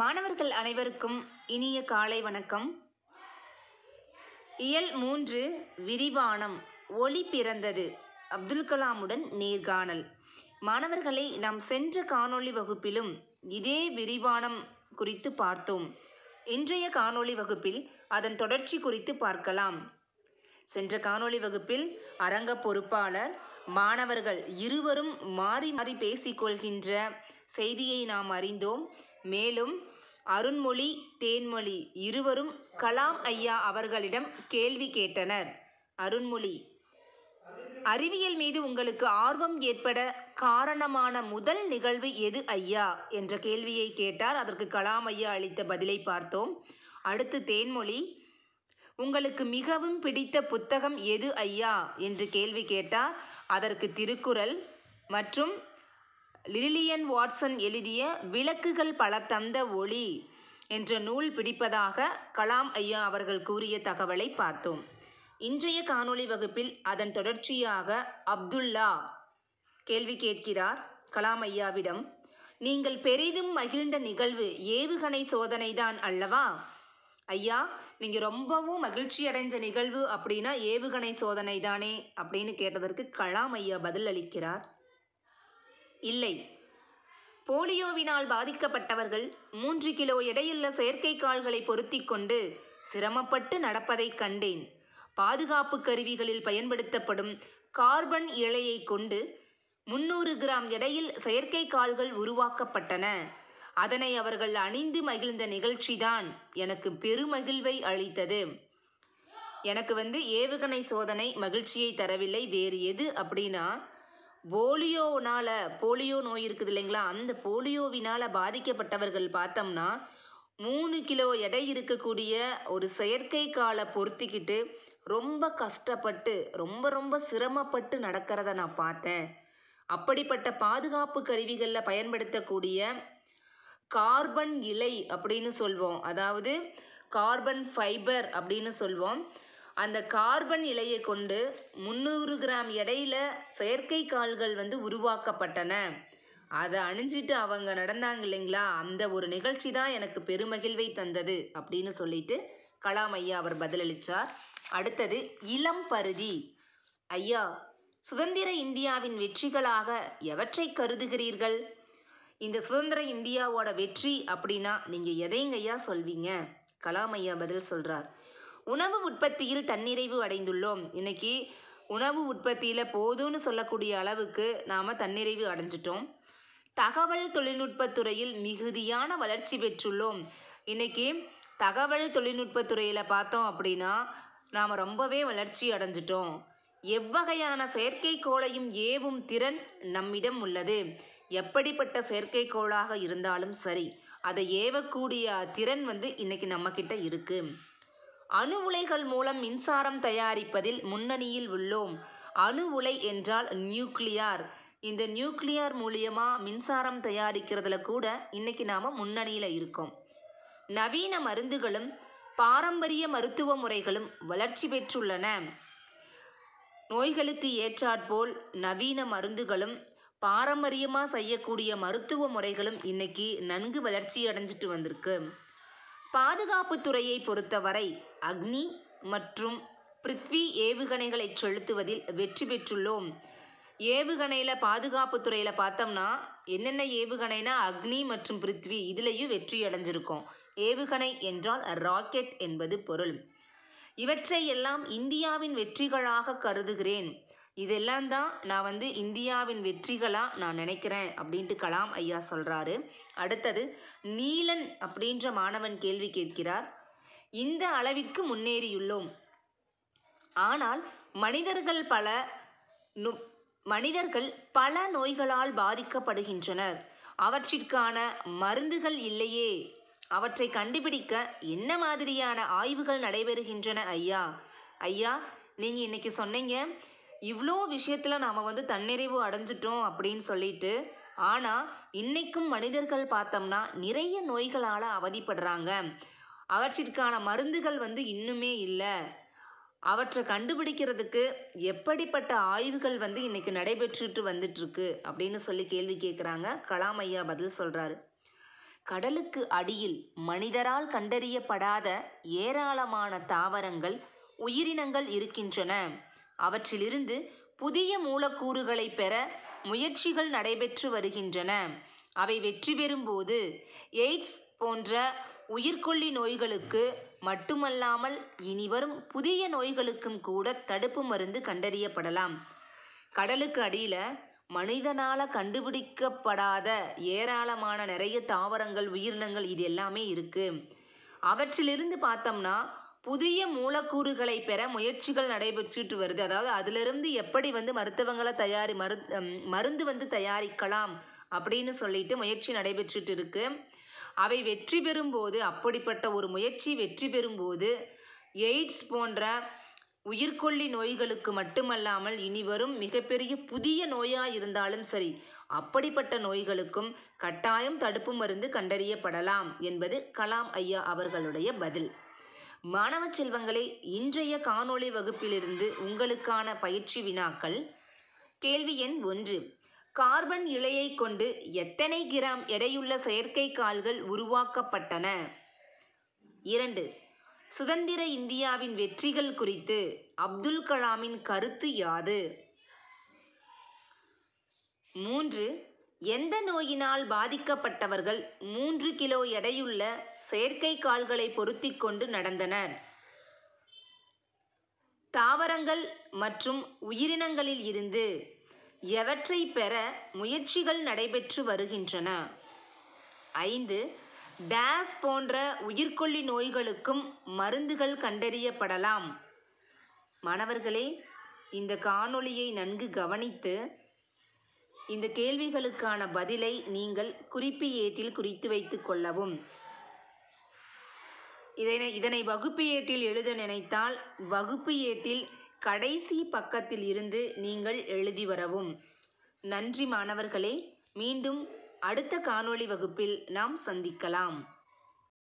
மாணவர்கள் அனைவருக்கும் இனிய காலை வணக்கம் இயல் மூன்று விரிவானம் ஒளி பிறந்தது அப்துல் கலாமுடன் நேர்காணல் மாணவர்களை நாம் சென்ற காணொளி வகுப்பிலும் இதே விரிவானம் குறித்து பார்த்தோம் இன்றைய காணொளி வகுப்பில் அதன் தொடர்ச்சி குறித்து பார்க்கலாம் சென்ற காணொளி வகுப்பில் அரங்க பொறுப்பாளர் மாணவர்கள் இருவரும் மாறி மாறி பேசிக்கொள்கின்ற செய்தியை நாம் அறிந்தோம் மேலும் அருண்மொழி தேன்மொழி இருவரும் கலாம் ஐயா அவர்களிடம் கேள்வி கேட்டனர் அருண்மொழி அறிவியல் மீது உங்களுக்கு ஆர்வம் ஏற்பட காரணமான முதல் நிகழ்வு எது ஐயா என்ற கேள்வியை கேட்டார் அதற்கு கலாம் ஐயா அளித்த பதிலை பார்த்தோம் அடுத்து தேன்மொழி உங்களுக்கு மிகவும் பிடித்த புத்தகம் எது ஐயா என்று கேள்வி கேட்டார் அதற்கு திருக்குறள் மற்றும் லிலியன் வாட்சன் எழுதிய விளக்குகள் பல தந்த ஒளி என்ற நூல் பிடிப்பதாக கலாம் ஐயா அவர்கள் கூறிய தகவலை பார்த்தோம் இன்றைய காணொளி வகுப்பில் அதன் தொடர்ச்சியாக அப்துல்லா கேள்வி கேட்கிறார் கலாம் ஐயாவிடம் நீங்கள் பெரிதும் மகிழ்ந்த நிகழ்வு ஏவுகணை சோதனைதான் அல்லவா ஐயா நீங்கள் ரொம்பவும் மகிழ்ச்சி அடைஞ்ச நிகழ்வு அப்படின்னா ஏவுகணை சோதனை தானே அப்படின்னு கேட்டதற்கு கலாம் ஐயா பதில் அளிக்கிறார் இல்லை போலியோவினால் பாதிக்கப்பட்டவர்கள் மூன்று கிலோ எடையுள்ள செயற்கை கால்களை பொருத்தி கொண்டு சிரமப்பட்டு நடப்பதைக் கண்டேன் பாதுகாப்பு கருவிகளில் பயன்படுத்தப்படும் கார்பன் இழையை கொண்டு முன்னூறு கிராம் எடையில் செயற்கை கால்கள் உருவாக்கப்பட்டன அதனை அவர்கள் அணிந்து மகிழ்ந்த நிகழ்ச்சிதான் எனக்கு பெருமகிழ்வை அளித்தது எனக்கு வந்து ஏவுகணை சோதனை மகிழ்ச்சியை தரவில்லை வேறு எது அப்படின்னா போலியோனால் போலியோ நோய் இருக்குது இல்லைங்களா அந்த போலியோவினால் பாதிக்கப்பட்டவர்கள் பார்த்தோம்னா மூணு கிலோ எடை இருக்கக்கூடிய ஒரு செயற்கை காலை பொருத்திக்கிட்டு ரொம்ப கஷ்டப்பட்டு ரொம்ப ரொம்ப சிரமப்பட்டு நடக்கிறத நான் பார்த்தேன் அப்படிப்பட்ட பாதுகாப்பு கருவிகளில் பயன்படுத்தக்கூடிய கார்பன் இலை அப்படின்னு சொல்வோம் அதாவது கார்பன் ஃபைபர் அப்படின்னு சொல்வோம் அந்த கார்பன் இலையை கொண்டு முந்நூறு கிராம் எடையில் செயற்கை கால்கள் வந்து உருவாக்கப்பட்டன அதை அணிஞ்சிட்டு அவங்க நடந்தாங்க இல்லைங்களா அந்த ஒரு நிகழ்ச்சி தான் எனக்கு பெருமகிழ்வை தந்தது அப்படின்னு சொல்லிட்டு கலாம் ஐயா அவர் பதிலளித்தார் அடுத்தது இளம் பருதி ஐயா சுதந்திர இந்தியாவின் வெற்றிகளாக எவற்றை கருதுகிறீர்கள் இந்த சுதந்திர இந்தியாவோட வெற்றி அப்படின்னா நீங்கள் எதைங்க ஐயா சொல்வீங்க கலாம் ஐயா பதில் சொல்கிறார் உணவு உற்பத்தியில் தன்னிறைவு அடைந்துள்ளோம் இன்றைக்கி உணவு உற்பத்தியில் போதும்னு சொல்லக்கூடிய அளவுக்கு நாம் தன்னிறைவு அடைஞ்சிட்டோம் தகவல் தொழில்நுட்பத்துறையில் மிகுதியான வளர்ச்சி பெற்றுள்ளோம் இன்றைக்கி தகவல் தொழில்நுட்பத்துறையில் பார்த்தோம் அப்படின்னா நாம் ரொம்பவே வளர்ச்சி அடைஞ்சிட்டோம் எவ்வகையான செயற்கைக்கோளையும் ஏவும் திறன் நம்மிடம் உள்ளது எப்படிப்பட்ட செயற்கைக்கோளாக இருந்தாலும் சரி அதை ஏவக்கூடிய திறன் வந்து இன்றைக்கி நம்மக்கிட்ட இருக்குது அணு உலைகள் மூலம் மின்சாரம் தயாரிப்பதில் முன்னணியில் உள்ளோம் அணு உலை என்றால் நியூக்ளியார் இந்த நியூக்ளியார் மூலியமாக மின்சாரம் தயாரிக்கிறதுல கூட இன்றைக்கி நாம் முன்னணியில் இருக்கோம் நவீன மருந்துகளும் பாரம்பரிய மருத்துவ முறைகளும் வளர்ச்சி பெற்றுள்ளன நோய்களுக்கு ஏற்றாற்போல் நவீன மருந்துகளும் பாரம்பரியமாக செய்யக்கூடிய மருத்துவ முறைகளும் இன்றைக்கி நன்கு வளர்ச்சி அடைஞ்சிட்டு வந்திருக்கு பாதுகாப்புத்துறையை பொறுத்தவரை அக்னி மற்றும் பிருத்வி ஏவுகணைகளை செலுத்துவதில் வெற்றி பெற்றுள்ளோம் ஏவுகணையில் பாதுகாப்பு துறையில் பார்த்தோம்னா என்னென்ன ஏவுகணைனா அக்னி மற்றும் பிருத்வி இதுலேயும் வெற்றி அடைஞ்சிருக்கோம் ஏவுகணை என்றால் ராக்கெட் என்பது பொருள் இவற்றை எல்லாம் இந்தியாவின் வெற்றிகளாக கருதுகிறேன் இதெல்லாம் தான் நான் வந்து இந்தியாவின் வெற்றிகளாக நான் நினைக்கிறேன் அப்படின்ட்டு கலாம் ஐயா சொல்கிறாரு அடுத்தது நீலன் அப்படின்ற மாணவன் கேள்வி கேட்கிறார் இந்த அளவிற்கு முன்னேறியுள்ளோம் ஆனால் மனிதர்கள் பல நு மனிதர்கள் பல நோய்களால் பாதிக்கப்படுகின்றனர் அவற்றிற்கான மருந்துகள் இல்லையே அவற்றை கண்டுபிடிக்க என்ன மாதிரியான ஆய்வுகள் நடைபெறுகின்றன ஐயா ஐயா நீங்கள் இன்றைக்கி சொன்னீங்க இவ்வளோ விஷயத்தில் நாம் வந்து தன்னிறைவு அடைஞ்சிட்டோம் அப்படின்னு சொல்லிட்டு ஆனால் இன்றைக்கும் மனிதர்கள் பார்த்தோம்னா நிறைய நோய்களால் அவதிப்படுறாங்க அவற்றிற்கான மருந்துகள் வந்து இன்னுமே இல்லை அவற்றை கண்டுபிடிக்கிறதுக்கு எப்படிப்பட்ட ஆய்வுகள் வந்து இன்றைக்கி நடைபெற்றுட்டு வந்துட்டுருக்கு அப்படின்னு சொல்லி கேள்வி கேட்குறாங்க கலாம் ஐயா பதில் சொல்கிறாரு கடலுக்கு அடியில் மனிதரால் கண்டறியப்படாத ஏராளமான தாவரங்கள் உயிரினங்கள் இருக்கின்றன அவற்றிலிருந்து புதிய மூலக்கூறுகளை பெற முயற்சிகள் நடைபெற்று வருகின்றன அவை வெற்றி பெறும்போது எய்ட்ஸ் போன்ற உயிர்கொல்லி நோய்களுக்கு மட்டுமல்லாமல் இனிவரும் புதிய நோய்களுக்கும் கூட தடுப்பு மருந்து கண்டறியப்படலாம் கடலுக்கு அடியில் மனிதனால் கண்டுபிடிக்கப்படாத ஏராளமான நிறைய தாவரங்கள் உயிரினங்கள் இது எல்லாமே இருக்குது அவற்றிலிருந்து பார்த்தோம்னா புதிய மூலக்கூறுகளை பெற முயற்சிகள் நடைபெற்றுட்டு வருது அதாவது அதிலிருந்து எப்படி வந்து மருத்துவங்களை தயாரி மருத் மருந்து வந்து தயாரிக்கலாம் அப்படின்னு சொல்லிட்டு முயற்சி நடைபெற்றுட்டு இருக்குது அவை வெற்றி பெறும்போது அப்படிப்பட்ட ஒரு முயற்சி வெற்றி பெறும்போது எய்ட்ஸ் போன்ற உயிர்கொல்லி நோய்களுக்கு மட்டுமல்லாமல் இனி வரும் மிகப்பெரிய புதிய நோயாக இருந்தாலும் சரி அப்படிப்பட்ட நோய்களுக்கும் கட்டாயம் தடுப்பு மருந்து கண்டறியப்படலாம் என்பது கலாம் ஐயா அவர்களுடைய பதில் மாணவ செல்வங்களை இன்றைய காணொளி வகுப்பிலிருந்து உங்களுக்கான பயிற்சி வினாக்கள் கேள்வி எண் ஒன்று கார்பன் இழையை கொண்டு எத்தனை கிராம் எடையுள்ள செயற்கை கால்கள் உருவாக்கப்பட்டன இரண்டு சுதந்திர இந்தியாவின் வெற்றிகள் குறித்து அப்துல் கலாமின் கருத்து யாது மூன்று எந்த நோயினால் பாதிக்கப்பட்டவர்கள் மூன்று கிலோ எடையுள்ள செயற்கை கால்களை பொருத்தி கொண்டு நடந்தனர் தாவரங்கள் மற்றும் உயிரினங்களில் இருந்து எவற்றை பெற முயற்சிகள் நடைபெற்று வருகின்றன ஐந்து டேஸ் போன்ற உயிர்கொல்லி நோய்களுக்கும் மருந்துகள் கண்டறியப்படலாம் மாணவர்களே இந்த காணொளியை நன்கு கவனித்து இந்த கேள்விகளுக்கான பதிலை நீங்கள் குறிப்பு ஏட்டில் குறித்து வைத்து கொள்ளவும் இதனை இதனை வகுப்பு ஏட்டில் எழுத நினைத்தால் வகுப்பு ஏட்டில் கடைசி பக்கத்தில் இருந்து நீங்கள் எழுதி வரவும் நன்றி மாணவர்களே மீண்டும் அடுத்த காணொளி வகுப்பில் நாம் சந்திக்கலாம்